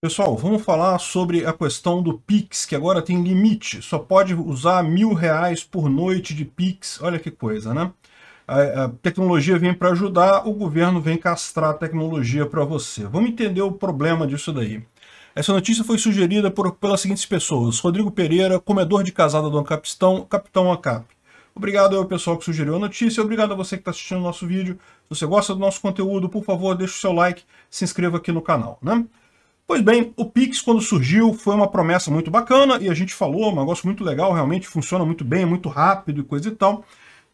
Pessoal, vamos falar sobre a questão do Pix, que agora tem limite. Só pode usar mil reais por noite de Pix. Olha que coisa, né? A, a tecnologia vem para ajudar, o governo vem castrar a tecnologia para você. Vamos entender o problema disso daí. Essa notícia foi sugerida por, pelas seguintes pessoas. Rodrigo Pereira, comedor de casada do Ancapistão, Capitão Ancap. Obrigado ao pessoal que sugeriu a notícia, obrigado a você que está assistindo o nosso vídeo. Se você gosta do nosso conteúdo, por favor, deixe o seu like, se inscreva aqui no canal. Né? Pois bem, o Pix, quando surgiu, foi uma promessa muito bacana e a gente falou, um negócio muito legal, realmente funciona muito bem, muito rápido e coisa e tal.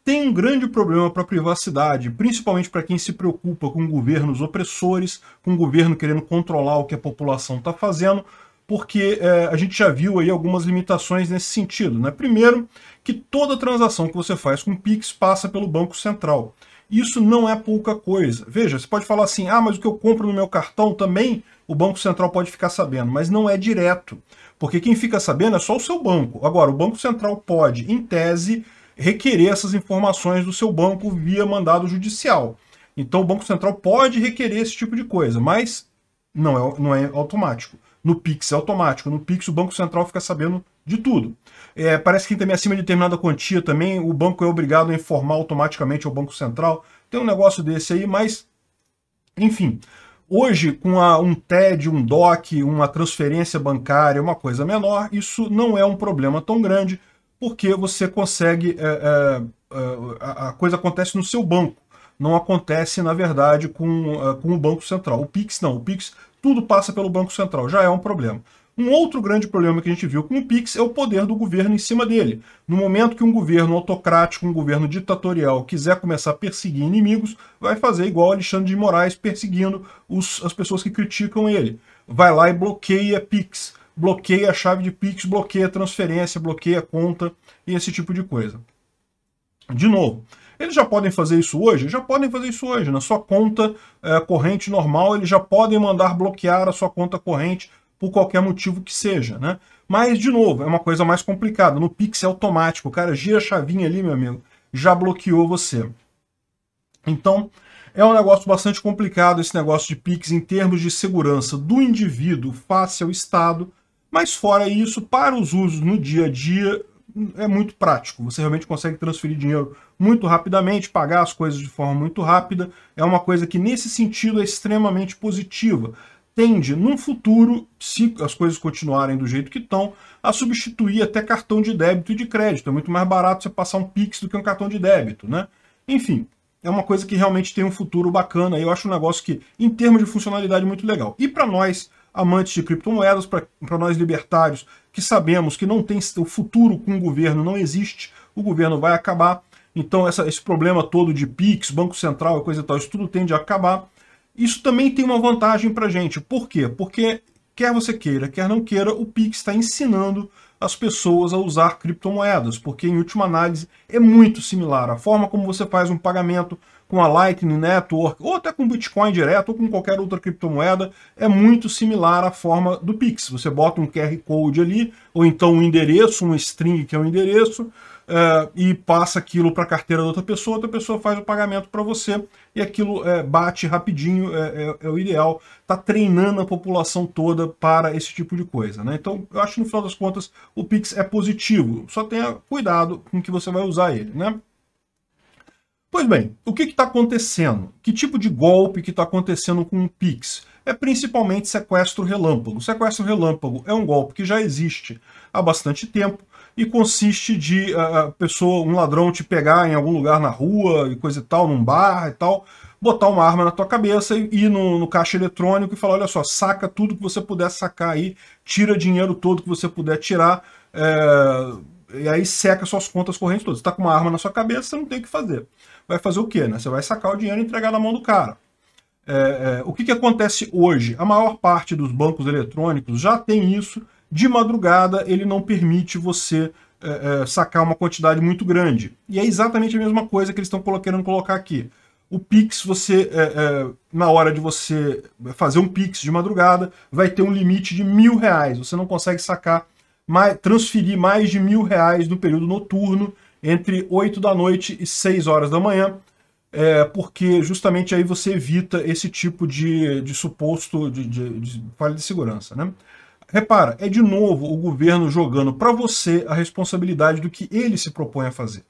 Tem um grande problema para a privacidade, principalmente para quem se preocupa com governos opressores, com o governo querendo controlar o que a população está fazendo, porque é, a gente já viu aí algumas limitações nesse sentido. Né? Primeiro, que toda transação que você faz com Pix passa pelo Banco Central. Isso não é pouca coisa. Veja, você pode falar assim, ah, mas o que eu compro no meu cartão também o Banco Central pode ficar sabendo, mas não é direto. Porque quem fica sabendo é só o seu banco. Agora, o Banco Central pode, em tese, requerer essas informações do seu banco via mandado judicial. Então o Banco Central pode requerer esse tipo de coisa, mas não é, não é automático. No Pix é automático. No Pix o Banco Central fica sabendo de tudo. É, parece que também acima de determinada quantia também o banco é obrigado a informar automaticamente ao Banco Central. Tem um negócio desse aí, mas enfim. Hoje, com a, um TED, um DOC, uma transferência bancária, uma coisa menor, isso não é um problema tão grande, porque você consegue. É, é, é a, a coisa acontece no seu banco não acontece, na verdade, com, é, com o Banco Central. O Pix não. O Pix tudo passa pelo Banco Central, já é um problema. Um outro grande problema que a gente viu com o Pix é o poder do governo em cima dele. No momento que um governo autocrático, um governo ditatorial, quiser começar a perseguir inimigos, vai fazer igual Alexandre de Moraes perseguindo os, as pessoas que criticam ele. Vai lá e bloqueia Pix, bloqueia a chave de Pix, bloqueia transferência, bloqueia conta e esse tipo de coisa. De novo, eles já podem fazer isso hoje? Já podem fazer isso hoje. Na sua conta é, corrente normal, eles já podem mandar bloquear a sua conta corrente por qualquer motivo que seja, né? Mas, de novo, é uma coisa mais complicada. No Pix é automático. O cara gira a chavinha ali, meu amigo, já bloqueou você. Então, é um negócio bastante complicado esse negócio de Pix em termos de segurança do indivíduo face ao Estado, mas fora isso, para os usos no dia a dia, é muito prático. Você realmente consegue transferir dinheiro muito rapidamente, pagar as coisas de forma muito rápida. É uma coisa que, nesse sentido, é extremamente positiva. Tende, num futuro, se as coisas continuarem do jeito que estão, a substituir até cartão de débito e de crédito. É muito mais barato você passar um Pix do que um cartão de débito, né? Enfim, é uma coisa que realmente tem um futuro bacana. Eu acho um negócio que, em termos de funcionalidade, é muito legal. E para nós, amantes de criptomoedas, para nós libertários que sabemos que não tem o futuro com o governo, não existe, o governo vai acabar. Então essa, esse problema todo de PIX, Banco Central e coisa e tal, isso tudo tende a acabar. Isso também tem uma vantagem para gente. Por quê? Porque quer você queira, quer não queira, o Pix está ensinando as pessoas a usar criptomoedas, porque em última análise é muito similar. A forma como você faz um pagamento, com a Lightning Network, ou até com Bitcoin direto, ou com qualquer outra criptomoeda, é muito similar à forma do Pix. Você bota um QR Code ali, ou então um endereço, um string que é o um endereço, é, e passa aquilo para a carteira da outra pessoa, outra pessoa faz o pagamento para você e aquilo é, bate rapidinho, é, é, é o ideal. Está treinando a população toda para esse tipo de coisa. Né? Então, eu acho que no final das contas o Pix é positivo, só tenha cuidado com que você vai usar ele. Né? Pois bem, o que está acontecendo? Que tipo de golpe que está acontecendo com o Pix? É principalmente sequestro relâmpago. O sequestro relâmpago é um golpe que já existe há bastante tempo e consiste de uh, pessoa, um ladrão te pegar em algum lugar na rua e coisa e tal, num bar e tal, botar uma arma na tua cabeça e ir no, no caixa eletrônico e falar, olha só, saca tudo que você puder sacar aí, tira dinheiro todo que você puder tirar, é, e aí seca suas contas correntes todas. Você está com uma arma na sua cabeça, você não tem o que fazer. Vai fazer o quê, né? Você vai sacar o dinheiro e entregar na mão do cara. É, é, o que, que acontece hoje? A maior parte dos bancos eletrônicos já tem isso. De madrugada, ele não permite você é, é sacar uma quantidade muito grande. E é exatamente a mesma coisa que eles estão querendo colocar aqui. O Pix, você, é, é, na hora de você fazer um Pix de madrugada, vai ter um limite de mil reais. Você não consegue sacar mais, transferir mais de mil reais no período noturno, entre 8 da noite e 6 horas da manhã, é, porque justamente aí você evita esse tipo de, de suposto de, de, de falha de segurança. Né? Repara, é de novo o governo jogando para você a responsabilidade do que ele se propõe a fazer.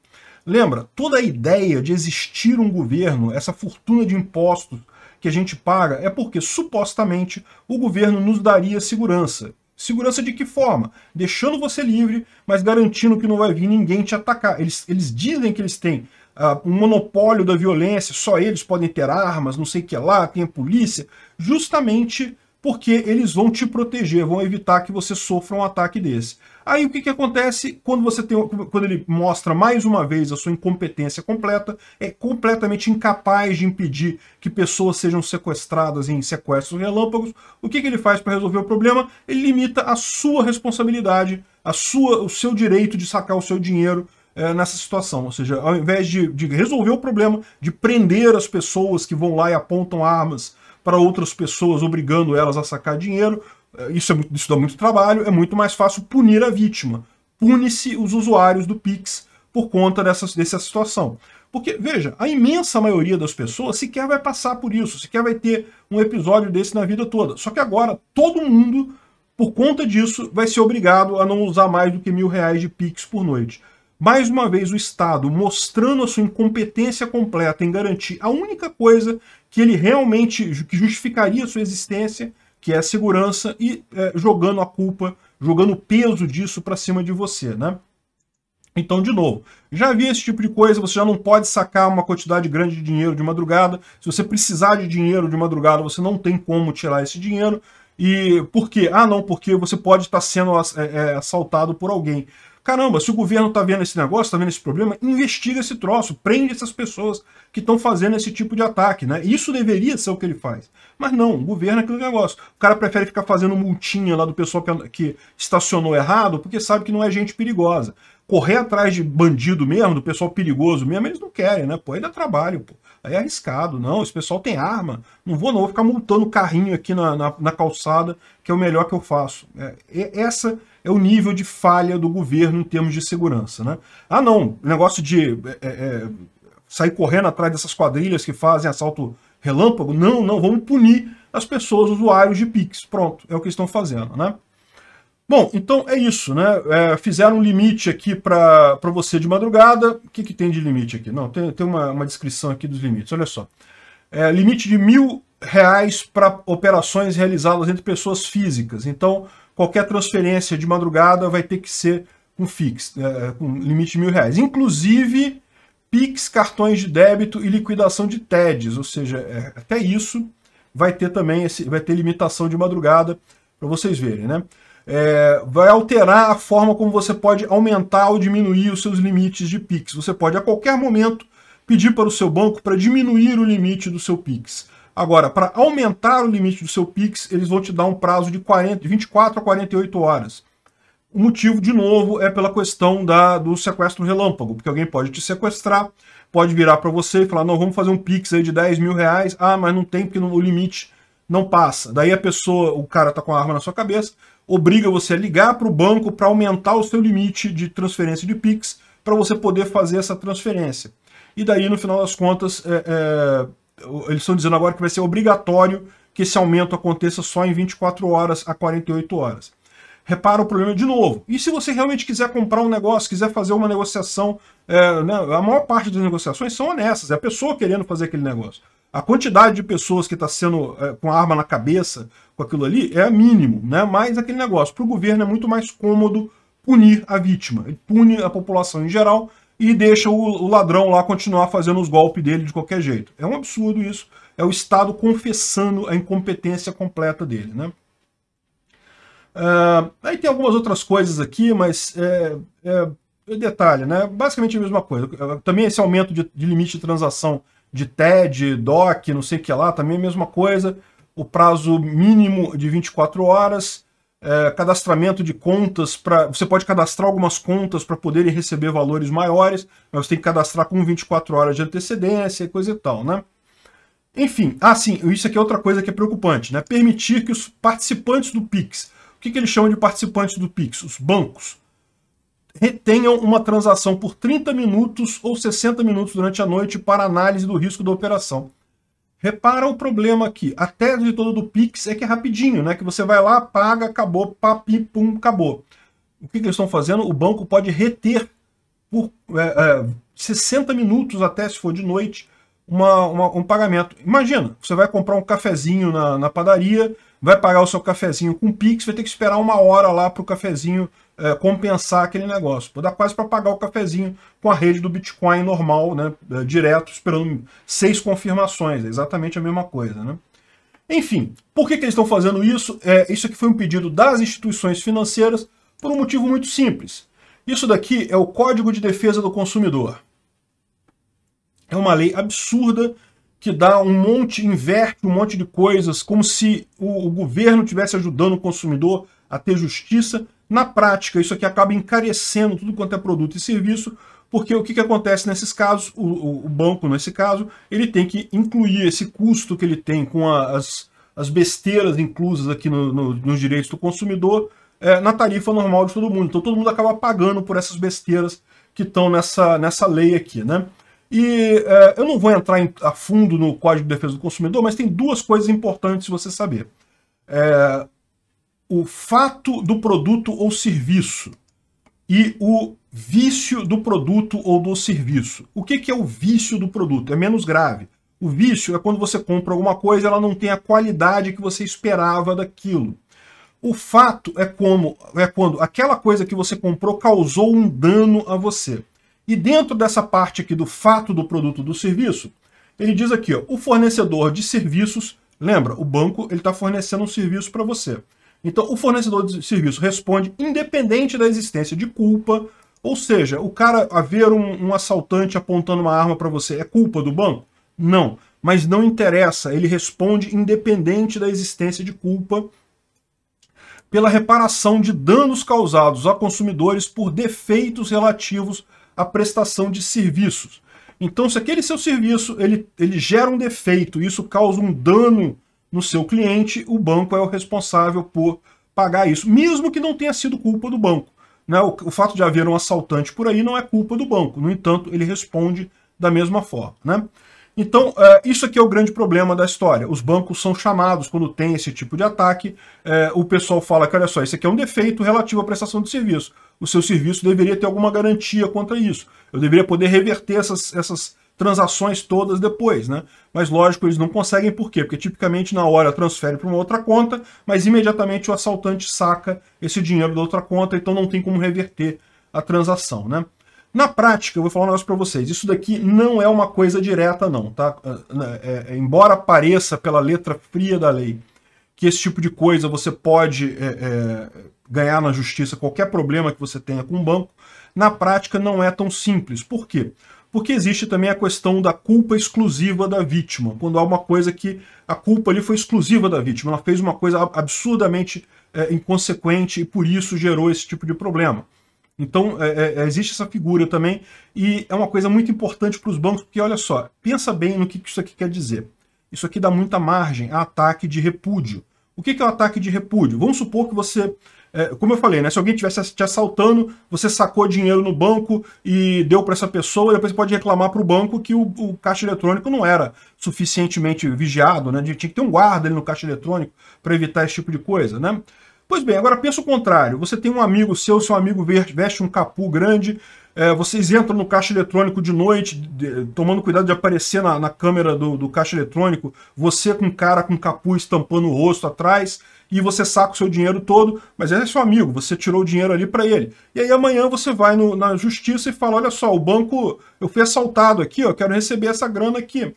Lembra, toda a ideia de existir um governo, essa fortuna de impostos que a gente paga, é porque supostamente o governo nos daria segurança. Segurança de que forma? Deixando você livre, mas garantindo que não vai vir ninguém te atacar. Eles, eles dizem que eles têm uh, um monopólio da violência, só eles podem ter armas, não sei o que lá, tem a polícia, justamente porque eles vão te proteger, vão evitar que você sofra um ataque desse. Aí o que, que acontece quando você tem, quando ele mostra mais uma vez a sua incompetência completa, é completamente incapaz de impedir que pessoas sejam sequestradas em sequestros relâmpagos. O que, que ele faz para resolver o problema? Ele limita a sua responsabilidade, a sua, o seu direito de sacar o seu dinheiro eh, nessa situação. Ou seja, ao invés de, de, resolver o problema, de prender as pessoas que vão lá e apontam armas para outras pessoas, obrigando elas a sacar dinheiro. É, isso, é isso dá muito trabalho, é muito mais fácil punir a vítima. Pune-se os usuários do Pix por conta dessa, dessa situação. Porque, veja, a imensa maioria das pessoas sequer vai passar por isso, sequer vai ter um episódio desse na vida toda. Só que agora todo mundo, por conta disso, vai ser obrigado a não usar mais do que mil reais de Pix por noite. Mais uma vez, o Estado mostrando a sua incompetência completa em garantir a única coisa que ele realmente que justificaria sua existência, que é a segurança, e é, jogando a culpa, jogando o peso disso para cima de você, né? Então, de novo, já havia esse tipo de coisa, você já não pode sacar uma quantidade grande de dinheiro de madrugada. Se você precisar de dinheiro de madrugada, você não tem como tirar esse dinheiro. E por quê? Ah, não, porque você pode estar tá sendo é, é, assaltado por alguém. Caramba, se o governo está vendo esse negócio, está vendo esse problema, investiga esse troço, prende essas pessoas que estão fazendo esse tipo de ataque, né? Isso deveria ser o que ele faz. Mas não, o governo é aquele negócio. O cara prefere ficar fazendo multinha lá do pessoal que, que estacionou errado, porque sabe que não é gente perigosa correr atrás de bandido mesmo, do pessoal perigoso mesmo, eles não querem, né? Pô, aí dá trabalho, pô. Aí é arriscado. Não, esse pessoal tem arma. Não vou, não. Vou ficar montando carrinho aqui na, na, na calçada, que é o melhor que eu faço. É, essa é o nível de falha do governo em termos de segurança, né? Ah, não. Negócio de é, é, é, sair correndo atrás dessas quadrilhas que fazem assalto relâmpago. Não, não. Vamos punir as pessoas usuários de Pix. Pronto. É o que estão fazendo, né? Bom, então é isso, né? É, fizeram um limite aqui para você de madrugada. O que, que tem de limite aqui? Não, tem, tem uma, uma descrição aqui dos limites, olha só. É, limite de mil reais para operações realizadas entre pessoas físicas. Então, qualquer transferência de madrugada vai ter que ser com fix, é, com limite de mil reais. Inclusive, PIX, cartões de débito e liquidação de TEDs, ou seja, é, até isso vai ter também, esse, vai ter limitação de madrugada, para vocês verem, né? é, vai alterar a forma como você pode aumentar ou diminuir os seus limites de PIX. Você pode a qualquer momento pedir para o seu banco para diminuir o limite do seu PIX. Agora, para aumentar o limite do seu PIX, eles vão te dar um prazo de 40, 24 a 48 horas. O motivo, de novo, é pela questão da, do sequestro relâmpago, porque alguém pode te sequestrar, pode virar para você e falar, não, vamos fazer um PIX aí de 10 mil reais, ah, mas não tem porque não, o limite não passa. Daí a pessoa, o cara está com a arma na sua cabeça, obriga você a ligar para o banco para aumentar o seu limite de transferência de PIX para você poder fazer essa transferência. E daí, no final das contas, é, é, eles estão dizendo agora que vai ser obrigatório que esse aumento aconteça só em 24 horas a 48 horas. Repara o problema de novo. E se você realmente quiser comprar um negócio, quiser fazer uma negociação, é, né, a maior parte das negociações são honestas, é a pessoa querendo fazer aquele negócio. A quantidade de pessoas que está sendo é, com a arma na cabeça, com aquilo ali, é a mínimo, né? Mas aquele negócio, para o governo é muito mais cômodo punir a vítima. Ele pune a população em geral e deixa o, o ladrão lá continuar fazendo os golpes dele de qualquer jeito. É um absurdo isso. É o Estado confessando a incompetência completa dele, né? Uh, aí tem algumas outras coisas aqui, mas é, é, é, detalhe, né? Basicamente a mesma coisa. Também esse aumento de, de limite de transação de TED, DOC, não sei o que lá, também é a mesma coisa. O prazo mínimo de 24 horas. É, cadastramento de contas para você pode cadastrar algumas contas para poderem receber valores maiores, mas você tem que cadastrar com 24 horas de antecedência e coisa e tal, né? Enfim, ah sim, isso aqui é outra coisa que é preocupante, né? Permitir que os participantes do Pix, o que, que eles chamam de participantes do Pix? Os bancos retenham uma transação por 30 minutos ou 60 minutos durante a noite para análise do risco da operação. Repara o problema aqui. A tese de todo do Pix é que é rapidinho, né? Que você vai lá, paga, acabou, papi, pum, acabou. O que, que eles estão fazendo? O banco pode reter por é, é, 60 minutos, até se for de noite, uma, uma, um pagamento. Imagina, você vai comprar um cafezinho na, na padaria, vai pagar o seu cafezinho com Pix, vai ter que esperar uma hora lá para o cafezinho é, compensar aquele negócio. Pô, dá quase para pagar o cafezinho com a rede do Bitcoin normal, né, é, direto, esperando seis confirmações. É exatamente a mesma coisa. Né? Enfim, por que, que eles estão fazendo isso? É, isso aqui foi um pedido das instituições financeiras por um motivo muito simples. Isso daqui é o Código de Defesa do Consumidor. É uma lei absurda que dá um monte, inverte um monte de coisas, como se o, o governo estivesse ajudando o consumidor a ter justiça, na prática, isso aqui acaba encarecendo tudo quanto é produto e serviço, porque o que, que acontece nesses casos? O, o banco, nesse caso, ele tem que incluir esse custo que ele tem com a, as, as besteiras inclusas aqui no, no, nos direitos do consumidor é, na tarifa normal de todo mundo. Então todo mundo acaba pagando por essas besteiras que estão nessa, nessa lei aqui, né? E é, eu não vou entrar em, a fundo no Código de Defesa do Consumidor, mas tem duas coisas importantes você saber. É, o fato do produto ou serviço e o vício do produto ou do serviço. O que, que é o vício do produto? É menos grave. O vício é quando você compra alguma coisa e ela não tem a qualidade que você esperava daquilo. O fato é como é quando aquela coisa que você comprou causou um dano a você. E dentro dessa parte aqui do fato do produto do serviço, ele diz aqui, ó, o fornecedor de serviços, lembra, o banco ele está fornecendo um serviço para você. Então, o fornecedor de serviço responde independente da existência de culpa, ou seja, o cara a ver um, um assaltante apontando uma arma para você é culpa do banco? Não, mas não interessa, ele responde independente da existência de culpa pela reparação de danos causados a consumidores por defeitos relativos à prestação de serviços. Então, se aquele seu serviço ele, ele gera um defeito, isso causa um dano no seu cliente, o banco é o responsável por pagar isso, mesmo que não tenha sido culpa do banco. Né? O, o, fato de haver um assaltante por aí não é culpa do banco, no entanto, ele responde da mesma forma. Né? Então, é, isso aqui é o grande problema da história. Os bancos são chamados quando tem esse tipo de ataque. É, o pessoal fala que, olha só, isso aqui é um defeito relativo à prestação de serviço. O seu serviço deveria ter alguma garantia contra isso. Eu deveria poder reverter essas, essas transações todas depois, né? Mas lógico, eles não conseguem, por quê? Porque tipicamente na hora transfere para uma outra conta, mas imediatamente o assaltante saca esse dinheiro da outra conta, então não tem como reverter a transação, né? Na prática, eu vou falar um negócio para vocês, isso daqui não é uma coisa direta não, tá? Ah, né, é, é, embora pareça pela letra fria da lei que esse tipo de coisa você pode é, é, ganhar na justiça qualquer problema que você tenha com o banco, na prática não é tão simples. Por quê? porque existe também a questão da culpa exclusiva da vítima, quando há uma coisa que a culpa ali foi exclusiva da vítima, ela fez uma coisa absurdamente é, inconsequente e por isso gerou esse tipo de problema. Então é, é, é, existe essa figura também e é uma coisa muito importante para os bancos, porque olha só, pensa bem no que, isso aqui quer dizer. Isso aqui dá muita margem a ataque de repúdio. O que, é o ataque de repúdio? Vamos supor que você é, como eu falei, né? Se alguém tivesse te assaltando, você sacou dinheiro no banco e deu para essa pessoa, depois você pode reclamar para o banco que o, caixa eletrônico não era suficientemente vigiado, né? Tinha que ter um guarda ali no caixa eletrônico para evitar esse tipo de coisa, né? Pois bem, agora pensa o contrário. Você tem um amigo seu, seu amigo veste um capu grande, é, vocês entram no caixa eletrônico de noite, de, tomando cuidado de aparecer na, na câmera do, do, caixa eletrônico, você com cara com capu estampando o rosto atrás, e você saca o seu dinheiro todo, mas ele é seu amigo, você tirou o dinheiro ali para ele. E aí amanhã você vai no, na justiça e fala, olha só, o banco, eu fui assaltado aqui, ó, eu quero receber essa grana aqui.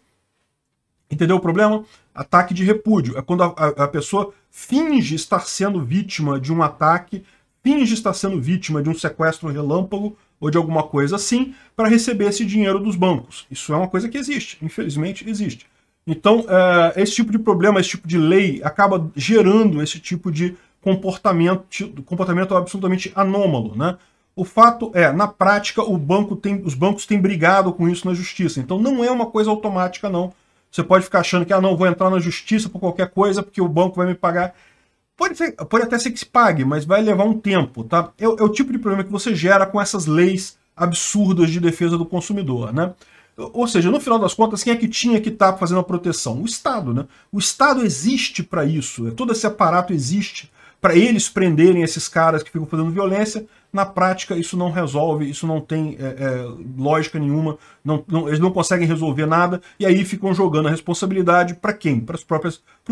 Entendeu o problema? Ataque de repúdio. É quando a, a, a pessoa finge estar sendo vítima de um ataque, finge estar sendo vítima de um sequestro relâmpago, ou de alguma coisa assim para receber esse dinheiro dos bancos. Isso é uma coisa que existe, infelizmente existe. Então, eh, esse tipo de problema, esse tipo de lei, acaba gerando esse tipo de comportamento, comportamento absolutamente anômalo. Né? O fato é, na prática, banco tem, os bancos têm brigado com isso na justiça. Então, não é uma coisa automática, não. Você pode ficar achando que, ah, não, vou entrar na justiça por qualquer coisa, porque o banco vai me pagar. Pode, ser, pode até ser que se pague, mas vai levar um tempo, tá? É, é o tipo de problema que você gera com essas leis absurdas de defesa do consumidor, né? Ou seja, no final das contas, quem é que tinha que estar tá fazendo a proteção? O Estado, né? O Estado existe para isso. Né? Todo esse aparato existe para eles prenderem esses caras que ficam fazendo violência. Na prática, isso não resolve, isso não tem é, é, lógica nenhuma, não, não, eles não conseguem resolver nada e aí ficam jogando a responsabilidade para quem? Para os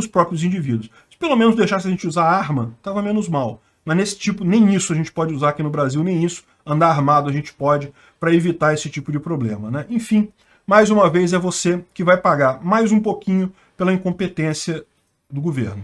próprios indivíduos. Se pelo menos deixasse a gente usar arma, estava menos mal. Mas nesse tipo, nem isso a gente pode usar aqui no Brasil, nem isso. Andar armado a gente pode para evitar esse tipo de problema. Né? Enfim, mais uma vez é você que vai pagar mais um pouquinho pela incompetência do governo.